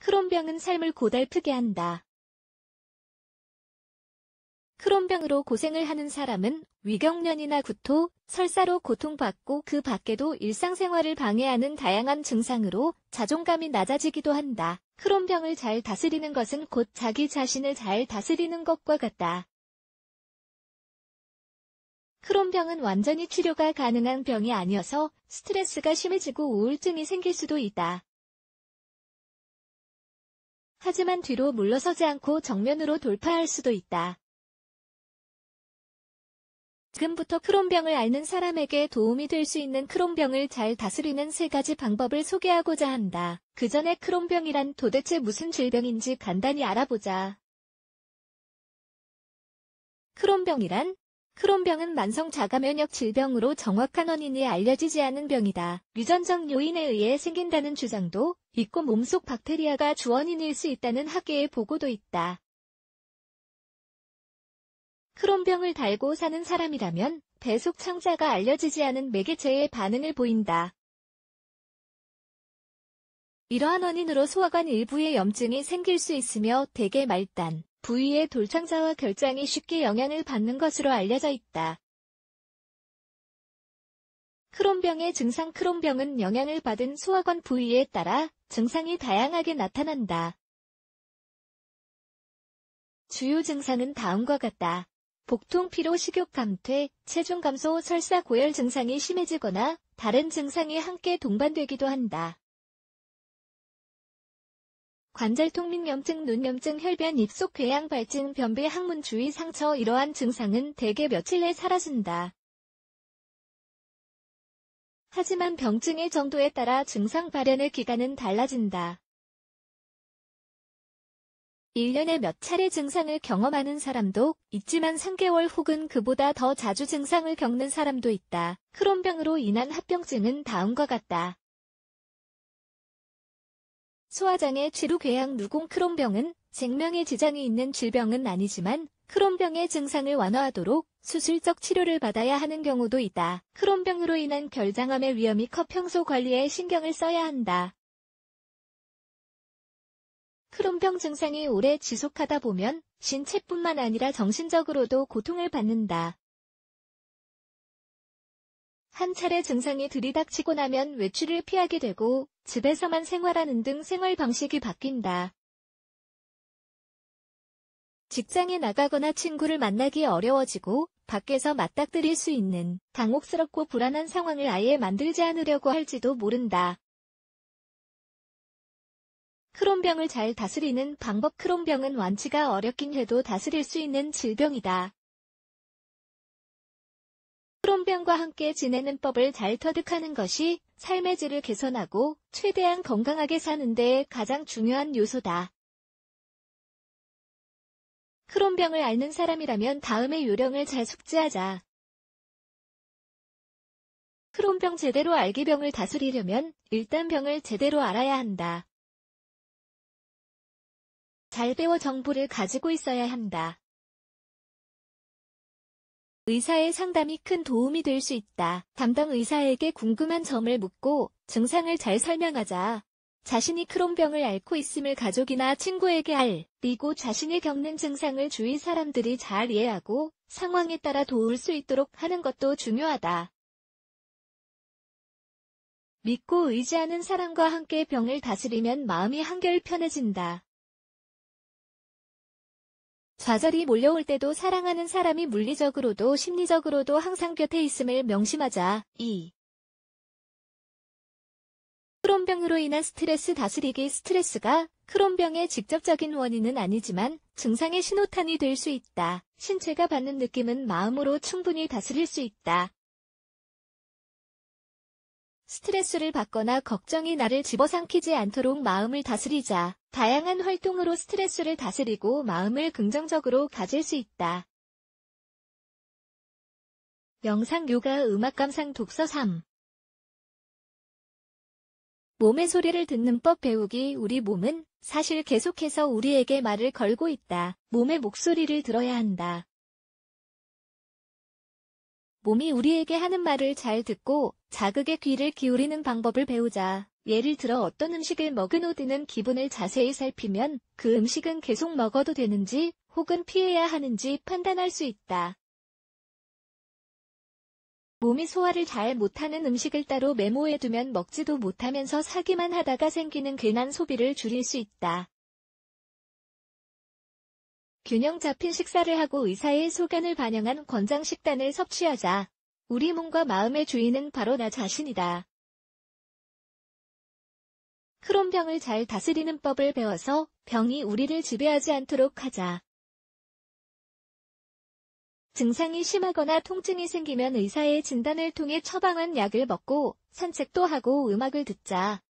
크론병은 삶을 고달프게 한다. 크론병으로 고생을 하는 사람은 위경련이나 구토, 설사로 고통받고 그 밖에도 일상생활을 방해하는 다양한 증상으로 자존감이 낮아지기도 한다. 크론병을 잘 다스리는 것은 곧 자기 자신을 잘 다스리는 것과 같다. 크론병은 완전히 치료가 가능한 병이 아니어서 스트레스가 심해지고 우울증이 생길 수도 있다. 하지만 뒤로 물러서지 않고 정면으로 돌파할 수도 있다. 지금부터 크롬병을 앓는 사람에게 도움이 될 수 있는 크롬병을잘 다스리는 세 가지 방법을 소개하고자 한다. 그 전에 크롬병이란 도대체 무슨 질병인지 간단히 알아보자. 크롬병이란 크론병은 만성 자가면역 질병으로 정확한 원인이 알려지지 않은 병이다. 유전적 요인에 의해 생긴다는 주장도 있고 몸속 박테리아가 주원인일 수 있다는 학계의 보고도 있다. 크론병을 달고 사는 사람이라면 배속 창자가 알려지지 않은 매개체의 반응을 보인다. 이러한 원인으로 소화관 일부의 염증이 생길 수 있으며 대개 말단, 부위의 돌창자와 결장이 쉽게 영향을 받는 것으로 알려져 있다. 크론병의 증상 크론병은 영향을 받은 소화관 부위에 따라 증상이 다양하게 나타난다. 주요 증상은 다음과 같다. 복통, 피로, 식욕 감퇴, 체중 감소, 설사 고열 증상이 심해지거나 다른 증상이 함께 동반되기도 한다. 관절통민염증, 눈염증, 혈변, 입속 궤양, 발진, 변비, 항문 주위 상처 이러한 증상은 대개 며칠 내 사라진다. 하지만 병증의 정도에 따라 증상 발현의 기간은 달라진다. 1년에 몇 차례 증상을 경험하는 사람도 있지만 3개월 혹은 그보다 더 자주 증상을 겪는 사람도 있다. 크론병으로 인한 합병증은 다음과 같다. 소화장애 치료궤양 누공 크롬병은 생명에 지장이 있는 질병은 아니지만 크롬병의 증상을 완화하도록 수술적 치료를 받아야 하는 경우도 있다. 크롬병으로 인한 결장암의 위험이 커 평소 관리에 신경을 써야 한다. 크롬병 증상이 오래 지속하다 보면 신체뿐만 아니라 정신적으로도 고통을 받는다. 한 차례 증상이 들이닥치고 나면 외출을 피하게 되고 집에서만 생활하는 등 생활 방식이 바뀐다. 직장에 나가거나 친구를 만나기 어려워지고 밖에서 맞닥뜨릴 수 있는 당혹스럽고 불안한 상황을 아예 만들지 않으려고 할지도 모른다. 크론병을 잘 다스리는 방법 크론병은 완치가 어렵긴 해도 다스릴 수 있는 질병이다. 성병과 함께 지내는 법을 잘 터득하는 것이 삶의 질을 개선하고 최대한 건강하게 사는 데 가장 중요한 요소다. 크론병을 앓는 사람이라면 다음의 요령을 잘 숙지하자. 크론병 제대로 알기 병을 다스리려면 일단 병을 제대로 알아야 한다. 잘 배워 정보를 가지고 있어야 한다. 의사의 상담이 큰 도움이 될 수 있다. 담당 의사에게 궁금한 점을 묻고 증상을 잘 설명하자. 자신이 크롬병을 앓고 있음을 가족이나 친구에게 알, 리고 자신이 겪는 증상을 주위 사람들이 잘 이해하고 상황에 따라 도울 수 있도록 하는 것도 중요하다. 믿고 의지하는 사람과 함께 병을 다스리면 마음이 한결 편해진다. 좌절이 몰려올 때도 사랑하는 사람이 물리적으로도 심리적으로도 항상 곁에 있음을 명심하자. 2. 크론병으로 인한 스트레스 다스리기 스트레스가 크론병의 직접적인 원인은 아니지만 증상의 신호탄이 될 수 있다. 신체가 받는 느낌은 마음으로 충분히 다스릴 수 있다. 스트레스를 받거나 걱정이 나를 집어삼키지 않도록 마음을 다스리자. 다양한 활동으로 스트레스를 다스리고 마음을 긍정적으로 가질 수 있다. 영상 요가 음악 감상 독서 3 몸의 소리를 듣는 법 배우기 우리 몸은 사실 계속해서 우리에게 말을 걸고 있다. 몸의 목소리를 들어야 한다. 몸이 우리에게 하는 말을 잘 듣고 자극의 귀를 기울이는 방법을 배우자. 예를 들어 어떤 음식을 먹은 후 드는 기분을 자세히 살피면 그 음식은 계속 먹어도 되는지 혹은 피해야 하는지 판단할 수 있다. 몸이 소화를 잘 못하는 음식을 따로 메모해두면 먹지도 못하면서 사기만 하다가 생기는 괜한 소비를 줄일 수 있다. 균형 잡힌 식사를 하고 의사의 소견을 반영한 권장식단을 섭취하자 우리 몸과 마음의 주인은 바로 나 자신이다. 크롬병을잘 다스리는 법을 배워서 병이 우리를 지배하지 않도록 하자. 증상이 심하거나 통증이 생기면 의사의 진단을 통해 처방한 약을 먹고 산책도 하고 음악을 듣자.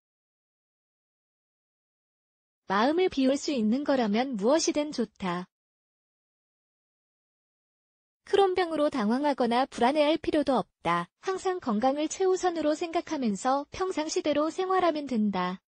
마음을 비울 수 있는 거라면 무엇이든 좋다. 크론병으로 당황하거나 불안해할 필요도 없다. 항상 건강을 최우선으로 생각하면서 평상시대로 생활하면 된다.